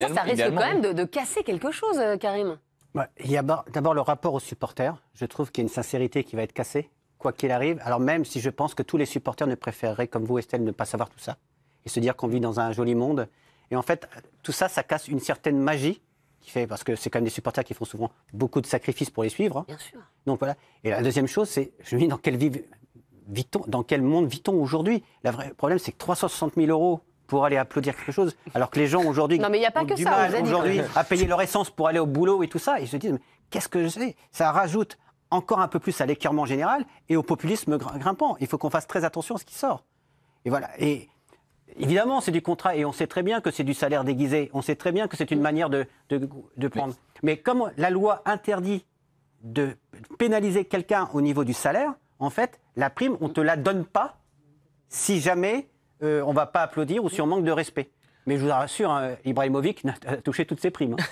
Ça risque quand même de, casser quelque chose, euh, Karim. il y a d'abord le rapport aux supporters. Je trouve qu'il y a une sincérité qui va être cassée, quoi qu'il arrive. Alors même si je pense que tous les supporters ne préféreraient, comme vous, Estelle, ne pas savoir tout ça et se dire qu'on vit dans un joli monde. Et en fait, tout ça, ça casse une certaine magie qui fait parce que c'est quand même des supporters qui font souvent beaucoup de sacrifices pour les suivre. Hein. Bien sûr. Donc voilà. Et la deuxième chose, c'est je me dans quelle vit dans quel monde vit-on aujourd'hui Le vrai problème, c'est que 360 000 euros pour aller applaudir quelque chose, alors que les gens aujourd'hui non, a pas que aujourd'hui à payer leur essence pour aller au boulot et tout ça, ils se disent, qu'est-ce que je c'est Ça rajoute encore un peu plus à l'éclairement général et au populisme grimpant. Il faut qu'on fasse très attention à ce qui sort. Et voilà. Et évidemment, c'est du contrat et on sait très bien que c'est du salaire déguisé. On sait très bien que c'est une manière de, prendre. Mais comme la loi interdit de pénaliser quelqu'un au niveau du salaire, en fait, la prime, on ne te la donne pas si jamais euh, on ne va pas applaudir ou si on manque de respect. Mais je vous rassure, hein, Ibrahimovic a touché toutes ses primes. Hein.